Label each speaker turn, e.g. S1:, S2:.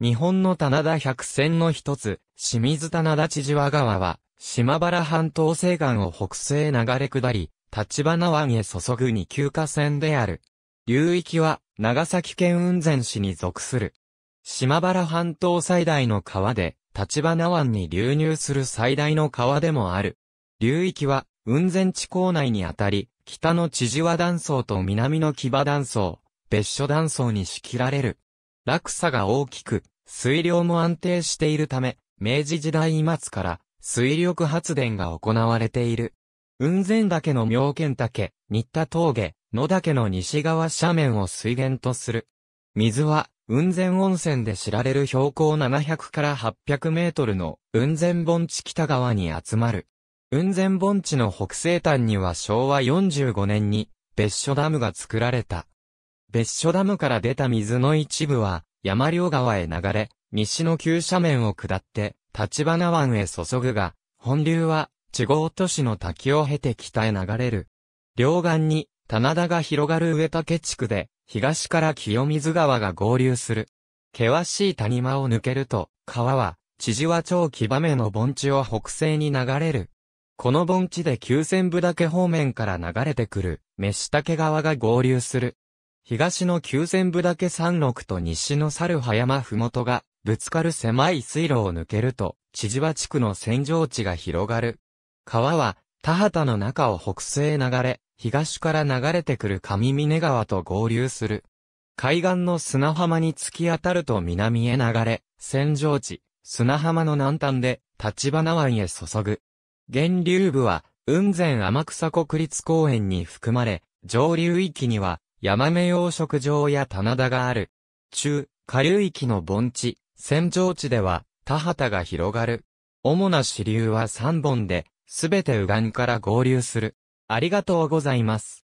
S1: 日本の棚田百選の一つ、清水棚田千々和川は、島原半島西岸を北西へ流れ下り、立花湾へ注ぐ二級河川である。流域は、長崎県雲仙市に属する。島原半島最大の川で、立花湾に流入する最大の川でもある。流域は、雲仙地港内にあたり、北の千々和断層と南の木場断層、別所断層に仕切られる。落差が大きく、水量も安定しているため、明治時代末から水力発電が行われている。雲仙岳の妙見岳、新田峠、野岳の西側斜面を水源とする。水は、雲仙温泉で知られる標高700から800メートルの雲仙盆地北側に集まる。雲仙盆地の北西端には昭和45年に別所ダムが作られた。別所ダムから出た水の一部は、山両川へ流れ、西の急斜面を下って、立花湾へ注ぐが、本流は、地方都市の滝を経て北へ流れる。両岸に、棚田が広がる上竹地区で、東から清水川が合流する。険しい谷間を抜けると、川は、千々和町木場目の盆地を北西に流れる。この盆地で九千部岳方面から流れてくる、飯竹川が合流する。東の九千部岳山麓と西の猿葉山麓が、ぶつかる狭い水路を抜けると、千々和地区の扇状地が広がる。川は、田畑の中を北西へ流れ、東から流れてくる上峰川と合流する。海岸の砂浜に突き当たると南へ流れ、扇状地、砂浜の南端で、立花湾へ注ぐ。源流部は、雲仙天草国立公園に含まれ、上流域には、ヤマメ養殖場や棚田がある。中、下流域の盆地、扇状地では、田畑が広がる。主な支流は3本で、すべて右岸から合流する。ありがとうございます。